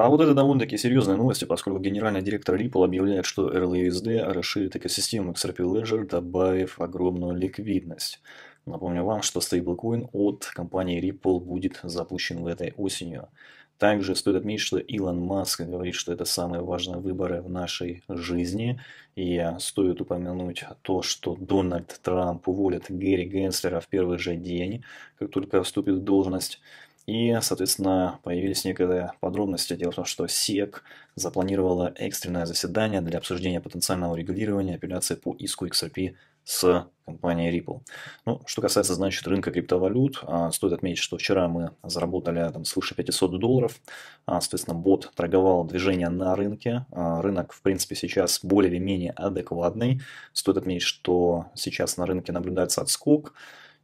А вот это довольно-таки серьезные новости, поскольку генеральный директор Ripple объявляет, что RLSD расширит экосистему XRP Ledger, добавив огромную ликвидность. Напомню вам, что стейблкоин от компании Ripple будет запущен в этой осенью. Также стоит отметить, что Илон Маск говорит, что это самые важные выборы в нашей жизни. И стоит упомянуть то, что Дональд Трамп уволит Гэри Генслера в первый же день, как только вступит в должность. И, соответственно, появились некоторые подробности. Дело в том, что СЕК запланировала экстренное заседание для обсуждения потенциального регулирования апелляции по иску XRP с компанией Ripple. Ну, что касается, значит, рынка криптовалют, а, стоит отметить, что вчера мы заработали а, там свыше 500 долларов. А, соответственно, бот торговал движение на рынке. Рынок, в принципе, сейчас более-менее адекватный. Стоит отметить, что сейчас на рынке наблюдается отскок.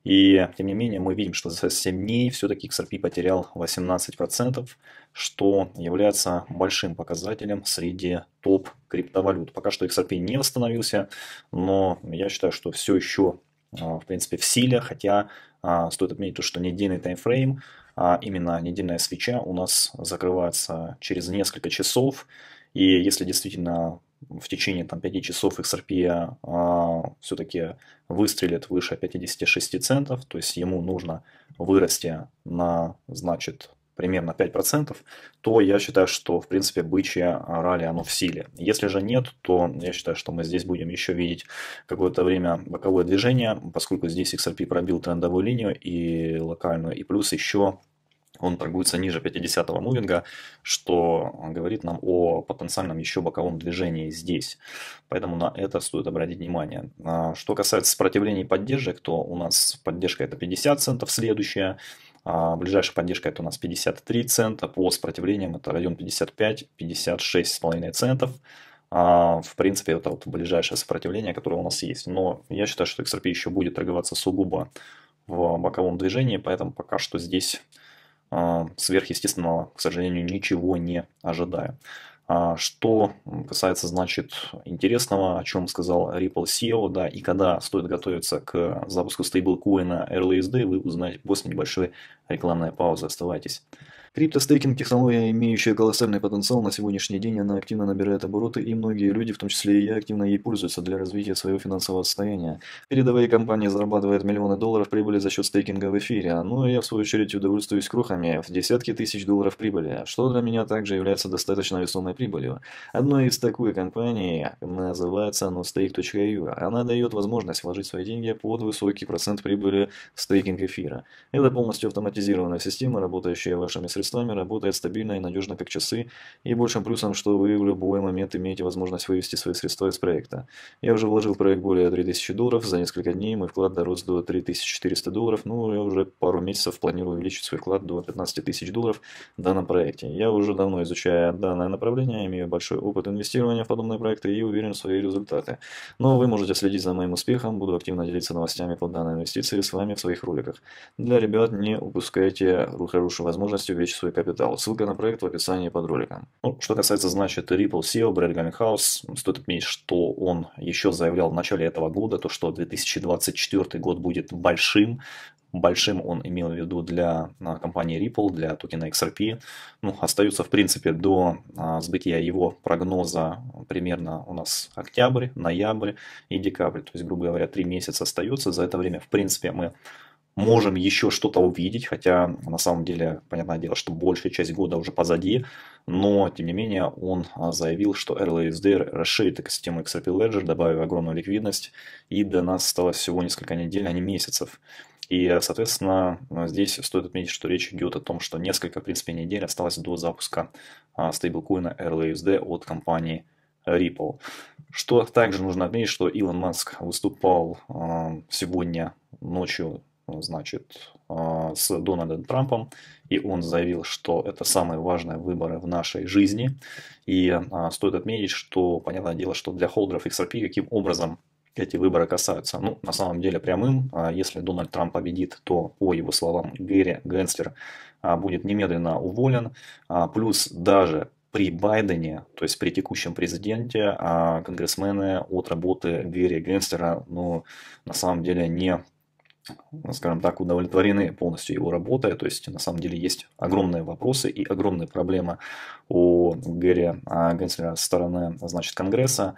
И тем не менее мы видим, что за 7 дней все-таки XRP потерял 18%, что является большим показателем среди топ криптовалют. Пока что XRP не восстановился, но я считаю, что все еще а, в принципе в силе, хотя а, стоит отметить то, что недельный таймфрейм, а именно недельная свеча у нас закрывается через несколько часов, и если действительно в течение там, 5 часов XRP а, все-таки выстрелит выше 56 центов, то есть ему нужно вырасти на, значит, примерно 5%, то я считаю, что, в принципе, бычье ралли, оно в силе. Если же нет, то я считаю, что мы здесь будем еще видеть какое-то время боковое движение, поскольку здесь XRP пробил трендовую линию и локальную, и плюс еще он торгуется ниже 50-го мувинга, что говорит нам о потенциальном еще боковом движении здесь. Поэтому на это стоит обратить внимание. А, что касается сопротивлений и поддержек, то у нас поддержка это 50 центов следующая, а Ближайшая поддержка это у нас 53 цента, по сопротивлениям это район 55-56,5 центов. А, в принципе, это вот ближайшее сопротивление, которое у нас есть. Но я считаю, что XRP еще будет торговаться сугубо в боковом движении, поэтому пока что здесь а, сверхъестественного, к сожалению, ничего не ожидаю. А, что касается, значит, интересного, о чем сказал Ripple SEO, да, и когда стоит готовиться к запуску стейблкоина RLSD, вы узнаете после небольшой рекламной паузы. Оставайтесь. Криптостейкинг – технология, имеющая колоссальный потенциал. На сегодняшний день она активно набирает обороты, и многие люди, в том числе и я, активно ей пользуются для развития своего финансового состояния. Передовые компании зарабатывают миллионы долларов прибыли за счет стейкинга в эфире, но ну, а я, в свою очередь, удовольствуюсь крохами в десятки тысяч долларов прибыли, что для меня также является достаточно весомой прибылью. Одной из такой компаний называется nostake.ru. Она дает возможность вложить свои деньги под высокий процент прибыли в стейкинг эфира. Это полностью автоматизированная система, работающая вашими средствами с вами работает стабильно и надежно как часы, и большим плюсом, что вы в любой момент имеете возможность вывести свои средства из проекта. Я уже вложил в проект более 3000 долларов, за несколько дней мой вклад дорос до 3400 долларов, ну я уже пару месяцев планирую увеличить свой вклад до 15 тысяч долларов в данном проекте. Я уже давно изучаю данное направление, имею большой опыт инвестирования в подобные проекты и уверен в свои результаты. Но вы можете следить за моим успехом, буду активно делиться новостями по данной инвестиции с вами в своих роликах. Для ребят не упускайте хорошую возможность увеличить увеличить свой капитал. Ссылка на проект в описании под роликом. Ну, что касается, значит, Ripple SEO, Брэд Ганнинхаус, стоит отметить, что он еще заявлял в начале этого года, то что 2024 год будет большим, большим он имел в виду для а, компании Ripple, для токена XRP. Ну, остаются в принципе, до а, сбытия его прогноза примерно у нас октябрь, ноябрь и декабрь. То есть, грубо говоря, три месяца остаются. За это время, в принципе, мы можем еще что-то увидеть, хотя на самом деле, понятное дело, что большая часть года уже позади, но тем не менее он а, заявил, что RLSD расширит экосистему XRP Ledger, добавив огромную ликвидность, и до нас осталось всего несколько недель, а не месяцев. И, соответственно, здесь стоит отметить, что речь идет о том, что несколько, в принципе, недель осталось до запуска а, стейблкоина RLUSD от компании Ripple. Что также нужно отметить, что Илон Маск выступал а, сегодня ночью Э, значит, э, с Дональдом Трампом, и он заявил, что это самые важные выборы в нашей жизни. И э, стоит отметить, что, понятное дело, что для холдеров XRP каким образом эти выборы касаются. Ну, на самом деле прямым, а если Дональд Трамп победит, то, по его словам, Гэри Генслер а, будет немедленно уволен. А, плюс даже при Байдене, то есть при текущем президенте, конгрессмены от работы Гэри Генслера, ну, на самом деле не Э, скажем так, удовлетворены полностью его работой. То есть, на самом деле, есть огромные вопросы и огромные проблемы у Гэри а, Генслера со стороны, значит, Конгресса.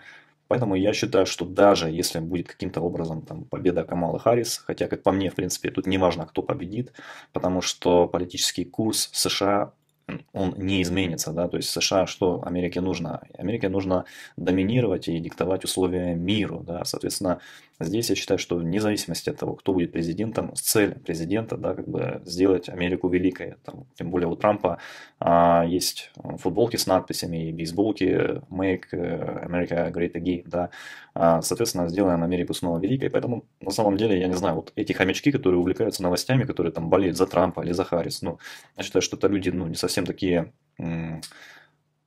Поэтому я считаю, что даже если будет каким-то образом там, победа Камалы Харрис, хотя, как по мне, в принципе, тут не важно, кто победит, потому что политический курс США он не изменится, да, то есть США, что Америке нужно? Америке нужно доминировать и диктовать условия миру, да, соответственно, Здесь я считаю, что вне зависимости от того, кто будет президентом, цель президента, да, как бы сделать Америку великой. Там, тем более у Трампа а, есть э, футболки с надписями и бейсболки э, «Make э, America Great Again», да. А, соответственно, сделаем Америку снова великой. Поэтому, на самом деле, я не знаю, вот эти хомячки, которые увлекаются новостями, которые там болеют за Трампа или за Харрис, ну, я считаю, что это люди, ну, не совсем такие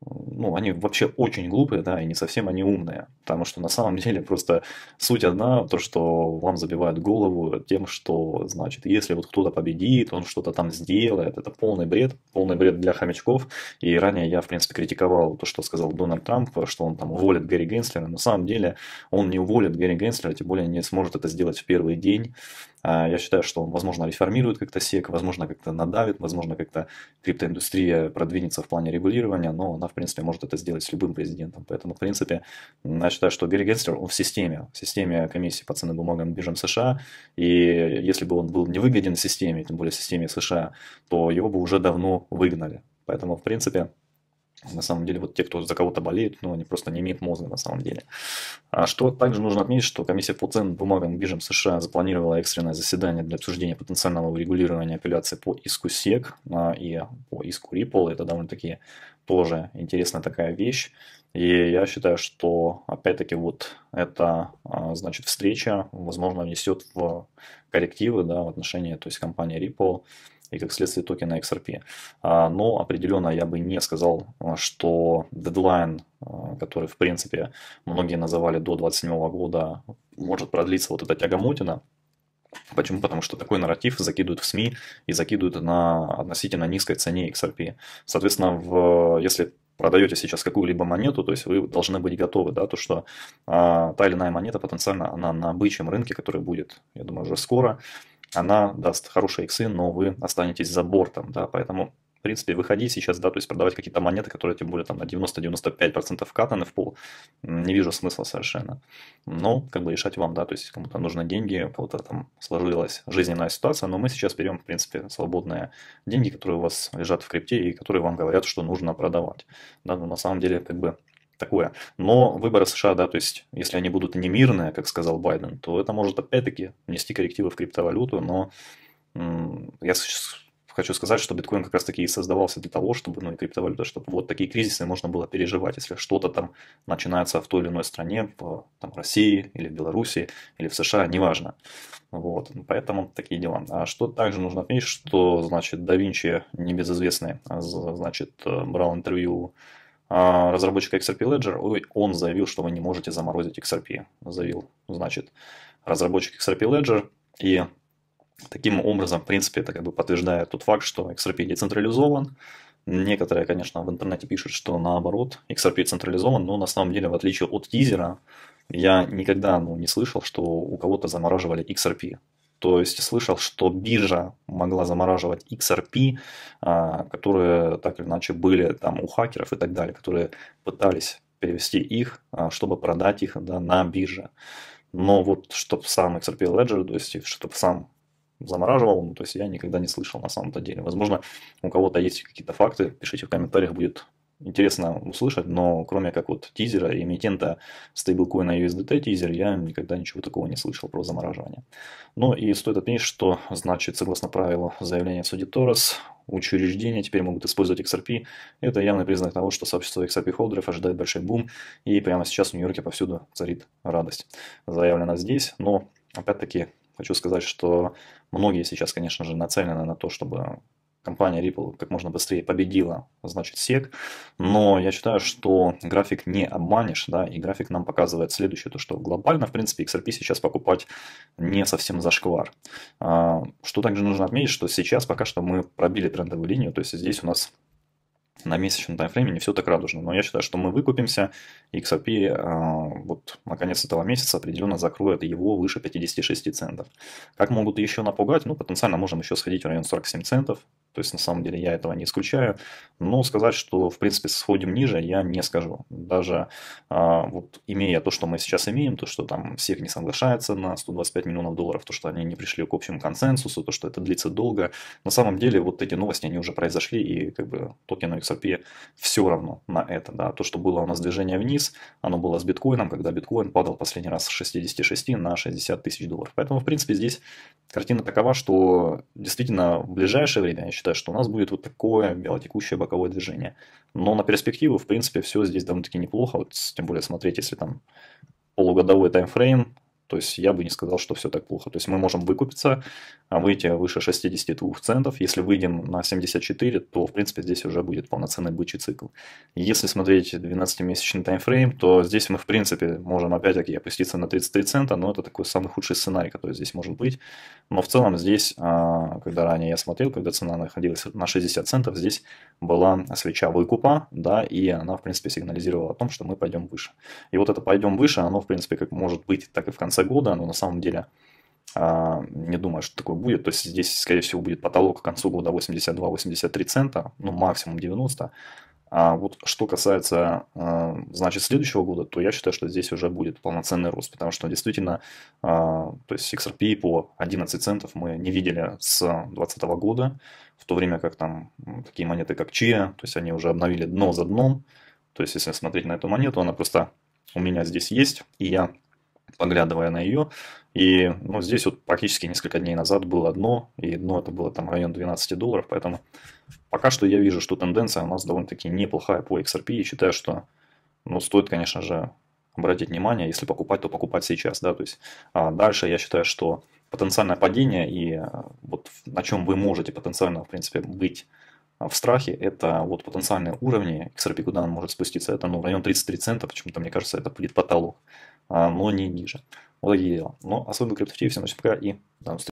ну, они вообще очень глупые, да, и не совсем они умные. Потому что на самом деле просто суть одна, то, что вам забивают голову тем, что, значит, если вот кто-то победит, он что-то там сделает, это полный бред, полный бред для хомячков. И ранее я, в принципе, критиковал то, что сказал Дональд Трамп, что он там уволит Гэри Генслера. На самом деле он не уволит Гарри Генслера, тем более не сможет это сделать в первый день. А, я считаю, что он, возможно, реформирует как-то СЕК, возможно, как-то надавит, возможно, как-то криптоиндустрия продвинется в плане регулирования, но она, в принципе, может это сделать с любым президентом. Поэтому, в принципе, я считаю, что Гарри Генстер он в системе, в системе комиссии по ценным бумагам биржам США, и если бы он был невыгоден системе, тем более системе США, то его бы уже давно выгнали. Поэтому, в принципе, на самом деле, вот те, кто за кого-то болеют, ну, они просто не имеют мозга на самом деле. А что также нужно отметить, что комиссия по ценным бумагам биржам США запланировала экстренное заседание для обсуждения потенциального урегулирования апелляции по иску СЕК а, и по иску Ripple. Это довольно-таки тоже интересная такая вещь. И я считаю, что опять-таки вот эта, значит, встреча, возможно, внесет в коррективы да, в отношении, то есть компании Ripple и как следствие токена XRP. А, но определенно я бы не сказал, а, что дедлайн, а, который в принципе многие называли до 2027 года, может продлиться вот эта тягомотина. Почему? Потому что такой нарратив закидывают в СМИ и закидывают на относительно низкой цене XRP. Соответственно, в, если продаете сейчас какую-либо монету, то есть вы должны быть готовы, да, то что а, та или иная монета потенциально она на обычном рынке, который будет, я думаю, уже скоро, она даст хорошие иксы, но вы останетесь за бортом, да, поэтому в принципе, выходить сейчас, да, то есть продавать какие-то монеты, которые тем более там на 90-95% катаны в пол, не вижу смысла совершенно. Но как бы решать вам, да, то есть кому-то нужны деньги, вот то там сложилась жизненная ситуация, но мы сейчас берем, в принципе, свободные деньги, которые у вас лежат в крипте и которые вам говорят, что нужно продавать. Да, но на самом деле, как бы такое. Но выборы США, да, то есть если они будут не мирные, как сказал Байден, то это может опять-таки внести коррективы в криптовалюту, но я хочу сказать, что биткоин как раз таки и создавался для того, чтобы, ну и криптовалюта, чтобы вот такие кризисы можно было переживать, если что-то там начинается в той или иной стране, в там, России или в Беларуси или в США, неважно. Вот, поэтому такие дела. А что также нужно отметить, что, значит, да Винчи небезызвестный, а, значит, э, брал интервью а, разработчика XRP Ledger, он заявил, что вы не можете заморозить XRP. Заявил, значит, разработчик XRP Ledger. И таким образом, в принципе, это как бы подтверждает тот факт, что XRP децентрализован. Некоторые, конечно, в интернете пишут, что наоборот, XRP централизован, но на самом деле, в отличие от тизера, я никогда ну, не слышал, что у кого-то замораживали XRP то есть слышал, что биржа могла замораживать XRP, а, которые так или иначе были там у хакеров и так далее, которые пытались перевести их, а, чтобы продать их да, на бирже. Но вот чтобы сам XRP Ledger, то есть чтобы сам замораживал, ну, то есть я никогда не слышал на самом-то деле. Возможно, у кого-то есть какие-то факты, пишите в комментариях, будет интересно услышать, но кроме как вот тизера и эмитента стейблкоина USDT тизер, я никогда ничего такого не слышал про замораживание. Ну и стоит отметить, что, значит, согласно правилу заявления в суде Торос, учреждения теперь могут использовать XRP. Это явный признак того, что сообщество XRP-холдеров ожидает большой бум, и прямо сейчас в Нью-Йорке повсюду царит радость. Заявлено здесь, но, опять-таки, хочу сказать, что многие сейчас, конечно же, нацелены на то, чтобы компания Ripple как можно быстрее победила, значит, SEC. Но я считаю, что график не обманешь, да, и график нам показывает следующее, то что глобально, в принципе, XRP сейчас покупать не совсем зашквар. А, что также нужно отметить, что сейчас пока что мы пробили трендовую линию, то есть здесь у нас на месячном таймфрейме не все так радужно. Но я считаю, что мы выкупимся, и XRP э, а, вот на конец этого месяца определенно закроет его выше 56 центов. Как могут еще напугать? Ну, потенциально можем еще сходить в район 47 центов, то есть, на самом деле, я этого не исключаю. Но сказать, что, в принципе, сходим ниже, я не скажу. Даже а, вот, имея то, что мы сейчас имеем, то, что там всех не соглашается на 125 миллионов долларов, то, что они не пришли к общему консенсусу, то, что это длится долго, на самом деле вот эти новости, они уже произошли, и как бы токену XRP все равно на это. Да. То, что было у нас движение вниз, оно было с биткоином, когда биткоин падал последний раз с 66 на 60 тысяч долларов. Поэтому, в принципе, здесь картина такова, что действительно в ближайшее время, я считаю, часто, что у нас будет вот такое белотекущее боковое движение. Но на перспективу, в принципе, все здесь довольно-таки неплохо, вот, тем более смотреть, если там полугодовой таймфрейм, то есть я бы не сказал, что все так плохо. То есть мы можем выкупиться, а выйти выше 62 центов. Если выйдем на 74, то в принципе здесь уже будет полноценный бычий цикл. Если смотреть 12-месячный таймфрейм, то здесь мы в принципе можем опять-таки опуститься на 33 цента, но это такой самый худший сценарий, который здесь может быть. Но в целом здесь, а, когда ранее я смотрел, когда цена находилась на 60 центов, здесь была свеча выкупа, да, и она в принципе сигнализировала о том, что мы пойдем выше. И вот это пойдем выше, оно в принципе как может быть, так и в конце конца года, но на самом деле а, не думаю, что такое будет. То есть здесь, скорее всего, будет потолок к концу года 82-83 цента, ну максимум 90. А вот что касается, а, значит, следующего года, то я считаю, что здесь уже будет полноценный рост, потому что действительно, а, то есть XRP по 11 центов мы не видели с 2020 года, в то время как там такие монеты, как Chia, то есть они уже обновили дно за дном, то есть если смотреть на эту монету, она просто у меня здесь есть, и я поглядывая на ее. И ну, здесь вот практически несколько дней назад было дно, и дно это было там район 12 долларов, поэтому пока что я вижу, что тенденция у нас довольно-таки неплохая по XRP, и считаю, что ну, стоит, конечно же, обратить внимание, если покупать, то покупать сейчас, да, то есть а дальше я считаю, что потенциальное падение и а, вот на чем вы можете потенциально, в принципе, быть а в страхе, это вот потенциальные уровни, XRP куда он может спуститься, это ну, район 33 цента, почему-то, мне кажется, это будет потолок, а, но не ниже. Вот такие дела. Но особенно криптоактивы, всем удачи, пока и до встречи.